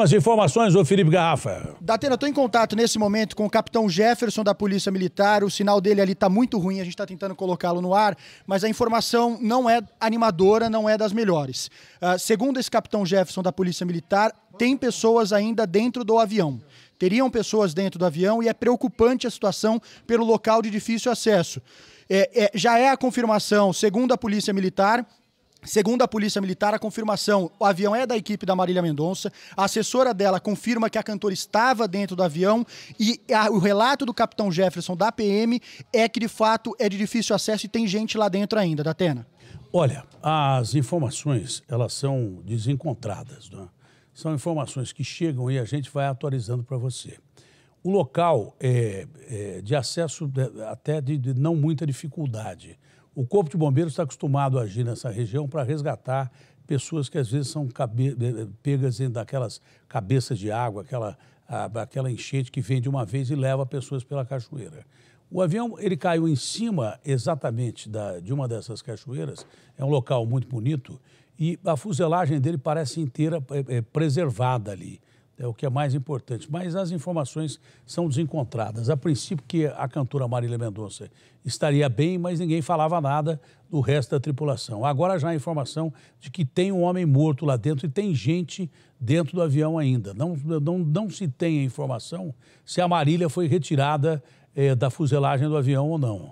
As informações, o Felipe Garrafa. Datena, estou em contato nesse momento com o capitão Jefferson da Polícia Militar. O sinal dele ali está muito ruim, a gente está tentando colocá-lo no ar, mas a informação não é animadora, não é das melhores. Uh, segundo esse capitão Jefferson da Polícia Militar, tem pessoas ainda dentro do avião. Teriam pessoas dentro do avião e é preocupante a situação pelo local de difícil acesso. É, é, já é a confirmação, segundo a Polícia Militar, Segundo a Polícia Militar, a confirmação, o avião é da equipe da Marília Mendonça. A assessora dela confirma que a cantora estava dentro do avião e a, o relato do capitão Jefferson da PM é que de fato é de difícil acesso e tem gente lá dentro ainda, da Atena. Olha, as informações, elas são desencontradas, né? São informações que chegam e a gente vai atualizando para você. O local é, é de acesso de, até de, de não muita dificuldade o Corpo de Bombeiros está acostumado a agir nessa região para resgatar pessoas que às vezes são cabe... pegas dentro daquelas cabeças de água, aquela, aquela enchente que vem de uma vez e leva pessoas pela cachoeira. O avião ele caiu em cima exatamente da, de uma dessas cachoeiras, é um local muito bonito, e a fuselagem dele parece inteira é, é, preservada ali é o que é mais importante. Mas as informações são desencontradas. A princípio que a cantora Marília Mendonça estaria bem, mas ninguém falava nada do resto da tripulação. Agora já a informação de que tem um homem morto lá dentro e tem gente dentro do avião ainda. Não, não, não se tem a informação se a Marília foi retirada eh, da fuselagem do avião ou não.